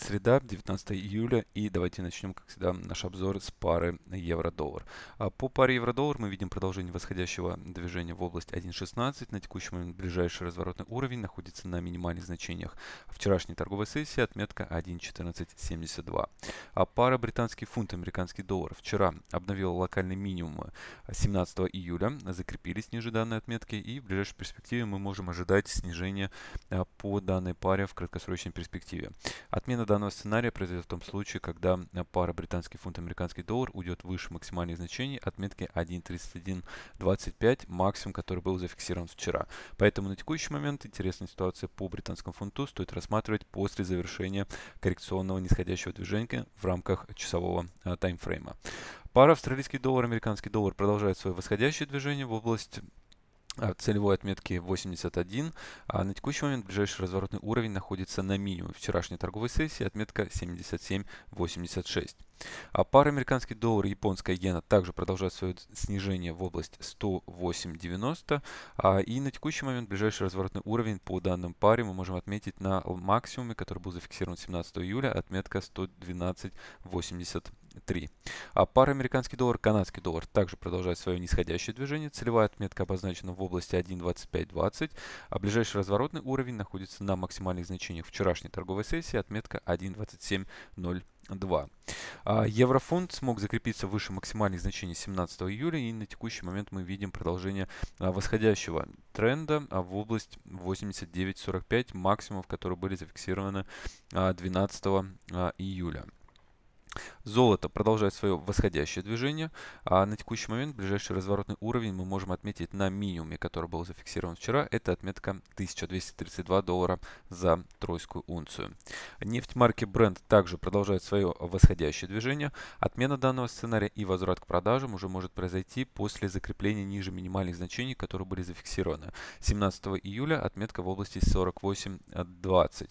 среда, 19 июля. И давайте начнем, как всегда, наш обзор с пары евро-доллар. А, по паре евро-доллар мы видим продолжение восходящего движения в область 1.16. На текущий момент ближайший разворотный уровень находится на минимальных значениях. Вчерашней торговой сессии отметка 1.1472. А пара британский фунт, американский доллар вчера обновила локальный минимум 17 а, июля, закрепились ниже данной отметки и в ближайшей перспективе мы можем ожидать снижения а, по данной паре в краткосрочной перспективе. Отмена данного сценария произойдет в том случае, когда э, пара британский фунт американский доллар уйдет выше максимальных значений отметки 1.3125, максимум, который был зафиксирован вчера. Поэтому на текущий момент интересная ситуация по британскому фунту стоит рассматривать после завершения коррекционного нисходящего движения в рамках часового а, таймфрейма. Пара австралийский доллар, американский доллар продолжает свое восходящее движение в область Э, целевой отметки 81. А на текущий момент ближайший разворотный уровень находится на минимуме вчерашней торговой сессии, отметка 77.86. А пара американский доллар и японская иена также продолжает свое снижение в область 108.90. А, и на текущий момент ближайший разворотный уровень по данным паре мы можем отметить на максимуме, который был зафиксирован 17 июля, отметка 112.85. 3. А пара американский доллар, канадский доллар также продолжает свое нисходящее движение. Целевая отметка обозначена в области 1.2520, а ближайший разворотный уровень находится на максимальных значениях вчерашней торговой сессии, отметка 1.27.02. 2. А еврофунт смог закрепиться выше максимальных значений 17 июля, и на текущий момент мы видим продолжение а, восходящего тренда а, в область 89.45, максимумов, которые были зафиксированы 12 июля. Золото продолжает свое восходящее движение. А на текущий момент ближайший разворотный уровень мы можем отметить на минимуме, который был зафиксирован вчера. Это отметка 1232 доллара за тройскую унцию. Нефть марки Brent также продолжает свое восходящее движение. Отмена данного сценария и возврат к продажам уже может произойти после закрепления ниже минимальных значений, которые были зафиксированы. 17 июля отметка в области 48.20.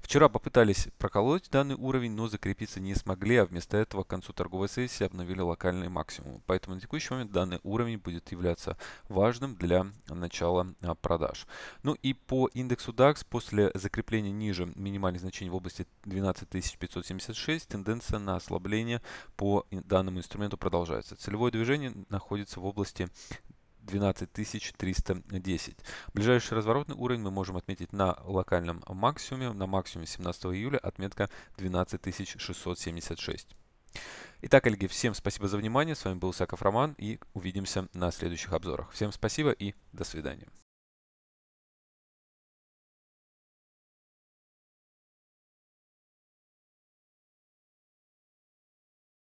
Вчера попытались проколоть данный уровень, но закрепиться не смогли, а вместо до этого к концу торговой сессии обновили локальные максимумы. Поэтому на текущий момент данный уровень будет являться важным для начала а, продаж. Ну и по индексу DAX после закрепления ниже минимальных значений в области 12576 тенденция на ослабление по данному инструменту продолжается. Целевое движение находится в области 12310. Ближайший разворотный уровень мы можем отметить на локальном максимуме, на максимуме 17 июля отметка 12676. Итак, коллеги, всем спасибо за внимание. С вами был Саков Роман и увидимся на следующих обзорах. Всем спасибо и до свидания.